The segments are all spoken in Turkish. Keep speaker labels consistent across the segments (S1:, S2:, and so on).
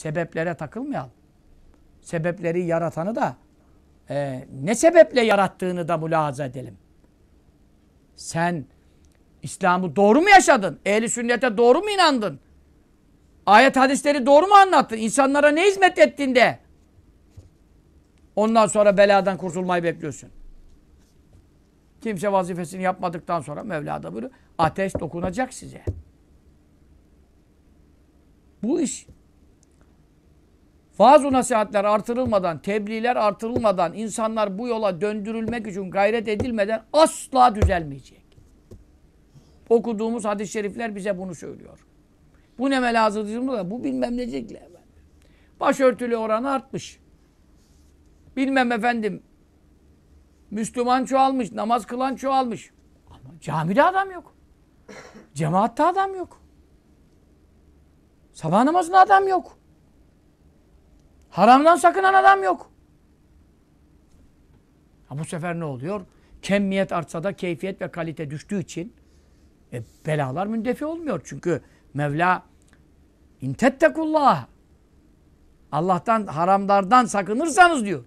S1: Sebeplere takılmayalım. Sebepleri yaratanı da e, ne sebeple yarattığını da mülahaza edelim. Sen İslam'ı doğru mu yaşadın? Ehli sünnete doğru mu inandın? Ayet hadisleri doğru mu anlattın? İnsanlara ne hizmet ettin de? Ondan sonra beladan kurtulmayı bekliyorsun. Kimse vazifesini yapmadıktan sonra Mevla da buyuruyor. Ateş dokunacak size. Bu iş Vaaz nasihatler artırılmadan, tebliğler artırılmadan, insanlar bu yola döndürülmek için gayret edilmeden asla düzelmeyecek. Okuduğumuz hadis-i şerifler bize bunu söylüyor. Bu ne melazıdırmı da bu bilmem necekle. Başörtülü oranı artmış. Bilmem efendim Müslüman çoğalmış, namaz kılan çoğalmış. Ama camide adam yok. Cemaatte adam yok. Sabah namazında adam yok. Haramdan sakınan adam yok. Ha bu sefer ne oluyor? Kemmiyet artsa da keyfiyet ve kalite düştüğü için e, belalar mündefi olmuyor. Çünkü Mevla intettekullah Allah'tan haramlardan sakınırsanız diyor.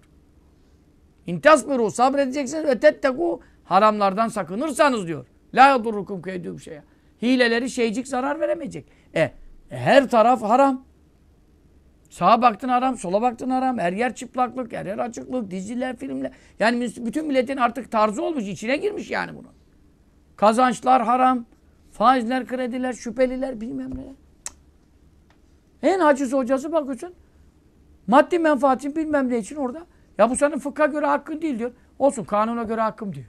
S1: İntasmiru sabredeceksiniz ve tetteku haramlardan sakınırsanız diyor. La yadurrukum bir şeye. Hileleri şeycik zarar veremeyecek. E, e her taraf haram. Sağa baktın haram, sola baktın haram. Her yer çıplaklık, her yer açıklık, diziler, filmler. Yani bütün milletin artık tarzı olmuş, içine girmiş yani bunu. Kazançlar haram, faizler, krediler, şüpheliler bilmem neler. En hacısı hocası bakıyorsun. Maddi menfaatin bilmem ne için orada. Ya bu senin fıkha göre hakkın değil diyor. Olsun kanuna göre hakkım diyor.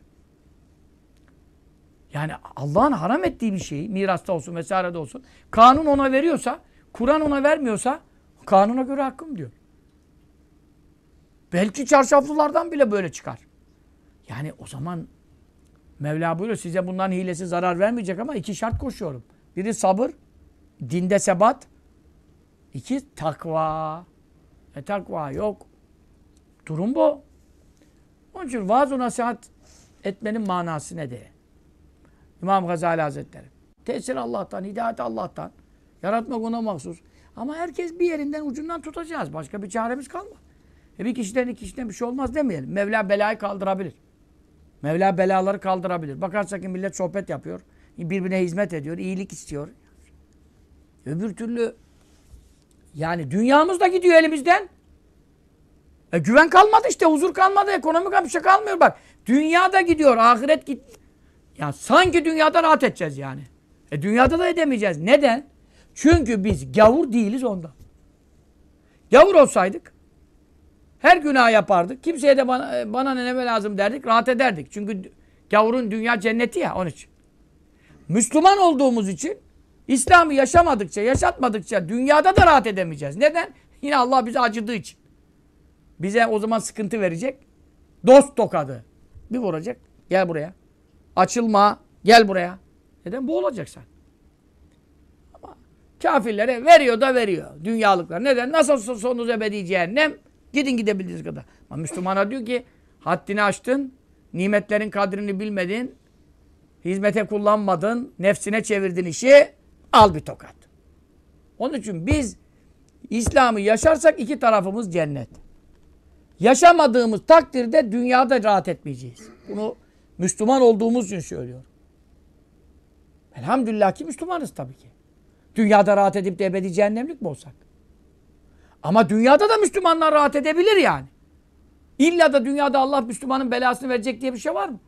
S1: Yani Allah'ın haram ettiği bir şeyi mirasta olsun vesairede olsun. Kanun ona veriyorsa, Kur'an ona vermiyorsa Kanuna göre hakkım diyor. Belki çarşaflılardan bile böyle çıkar. Yani o zaman Mevla buyuruyor size bundan hilesi zarar vermeyecek ama iki şart koşuyorum. Biri sabır, dinde sebat, iki takva. E takva yok. Durum bu. Onun için vaaz nasihat etmenin manası ne diye. İmam Gazali Hazretleri. Tesir Allah'tan, hidayet Allah'tan. Yaratmak ona mahsus. Ama herkes bir yerinden ucundan tutacağız. Başka bir çaremiz kalmadı. E bir kişiden iki kişiden bir şey olmaz demeyelim. Mevla belayı kaldırabilir. Mevla belaları kaldırabilir. Bakarsak ki millet sohbet yapıyor. Birbirine hizmet ediyor. iyilik istiyor. Öbür türlü yani dünyamız da gidiyor elimizden. E güven kalmadı işte. Huzur kalmadı. Ekonomik bir şey kalmıyor bak. Dünya da gidiyor. Ahiret git. Ya sanki dünyada rahat edeceğiz yani. E dünyada da edemeyeceğiz. Neden? Çünkü biz gavur değiliz ondan. Gavur olsaydık her günah yapardık. Kimseye de bana, bana ne lazım derdik. Rahat ederdik. Çünkü gavurun dünya cenneti ya onun için. Müslüman olduğumuz için İslam'ı yaşamadıkça, yaşatmadıkça dünyada da rahat edemeyeceğiz. Neden? Yine Allah bizi acıdığı için. Bize o zaman sıkıntı verecek. Dost tokadı. Bir vuracak. Gel buraya. Açılma. Gel buraya. Neden? Bu olacak sen. Kafirlere veriyor da veriyor. Dünyalıklar. Neden? Nasıl olsa sonunuz ebedi cehennem. Gidin gidebildiğiniz kadar. Ama Müslümana diyor ki haddini aştın. Nimetlerin kadrini bilmedin. Hizmete kullanmadın. Nefsine çevirdin işi. Al bir tokat. Onun için biz İslam'ı yaşarsak iki tarafımız cennet. Yaşamadığımız takdirde dünyada rahat etmeyeceğiz. Bunu Müslüman olduğumuz için söylüyorum. Elhamdülillah ki Müslümanız tabii ki. Dünyada rahat edip de ebedi cehennemlik mi olsak? Ama dünyada da Müslümanlar rahat edebilir yani. İlla da dünyada Allah Müslümanın belasını verecek diye bir şey var mı?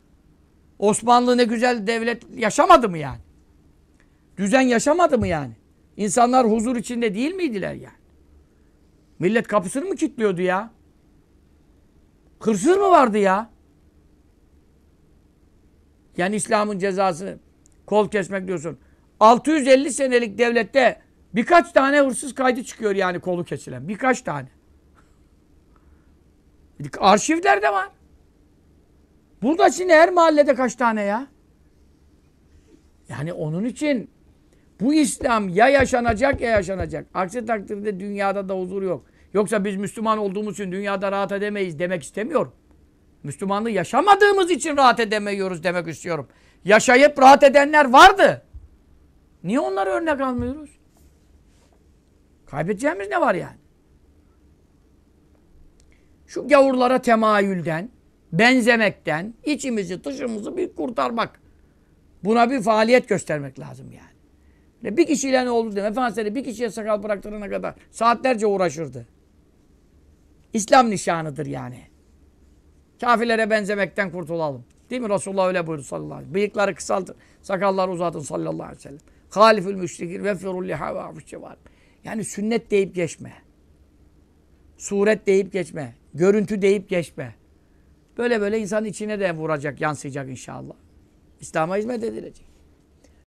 S1: Osmanlı ne güzel devlet yaşamadı mı yani? Düzen yaşamadı mı yani? İnsanlar huzur içinde değil miydiler yani? Millet kapısını mı kilitliyordu ya? Hırsız mı vardı ya? Yani İslam'ın cezası kol kesmek diyorsun. 650 senelik devlette birkaç tane hırsız kaydı çıkıyor yani kolu kesilen. Birkaç tane. Arşivlerde var. Burada şimdi her mahallede kaç tane ya? Yani onun için bu İslam ya yaşanacak ya yaşanacak. Aksi takdirde dünyada da huzur yok. Yoksa biz Müslüman olduğumuz için dünyada rahat edemeyiz demek istemiyorum. Müslümanlığı yaşamadığımız için rahat edemiyoruz demek istiyorum. Yaşayıp rahat edenler vardı. Niye onları örnek almıyoruz? Kaybedeceğimiz ne var yani? Şu gavurlara temayülden, benzemekten, içimizi dışımızı bir kurtarmak. Buna bir faaliyet göstermek lazım yani. bir kişiyle ne oldu dedim. efendisi? bir kişiye sakal bıraktırana kadar saatlerce uğraşırdı. İslam nişanıdır yani. Kafirlere benzemekten kurtulalım. Değil mi? Resulullah öyle buyurdu sallallahu aleyhi ve sellem. Bıyıkları kısaltın, sakalları uzatın sallallahu aleyhi ve sellem. Halifül müşrikir ve firul liha ve afişçeval. Yani sünnet deyip geçme. Suret deyip geçme. Görüntü deyip geçme. Böyle böyle insan içine de vuracak, yansıyacak inşallah. İslam'a hizmet edilecek.